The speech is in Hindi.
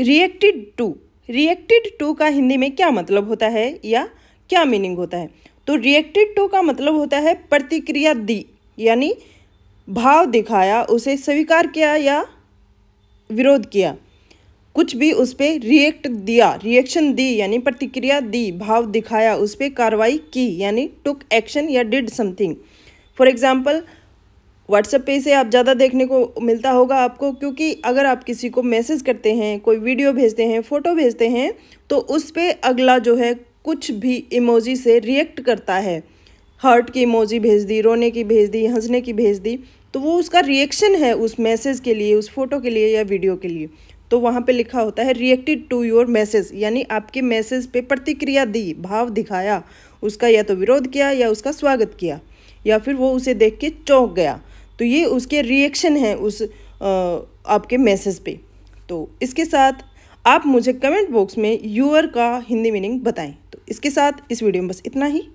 रिएक्टेड टू रिएक्टेड टू का हिंदी में क्या मतलब होता है या क्या मीनिंग होता है तो रिएक्टेड टू का मतलब होता है प्रतिक्रिया दी यानी भाव दिखाया उसे स्वीकार किया या विरोध किया कुछ भी उस पर रिएक्ट दिया रिएक्शन दी यानी प्रतिक्रिया दी भाव दिखाया उस पर कार्रवाई की यानी टुक एक्शन या did something for example WhatsApp पे से आप ज़्यादा देखने को मिलता होगा आपको क्योंकि अगर आप किसी को मैसेज करते हैं कोई वीडियो भेजते हैं फ़ोटो भेजते हैं तो उस पर अगला जो है कुछ भी इमोजी से रिएक्ट करता है हर्ट की इमोजी भेज दी रोने की भेज दी हंसने की भेज दी तो वो उसका रिएक्शन है उस मैसेज के लिए उस फोटो के लिए या वीडियो के लिए तो वहाँ पे लिखा होता है रिएक्टेड टू योर मैसेज यानी आपके मैसेज पे प्रतिक्रिया दी भाव दिखाया उसका या तो विरोध किया या उसका स्वागत किया या फिर वो उसे देख के चौंक गया तो ये उसके रिएक्शन हैं उस आपके मैसेज पे तो इसके साथ आप मुझे कमेंट बॉक्स में यूअर का हिंदी मीनिंग बताएं तो इसके साथ इस वीडियो में बस इतना ही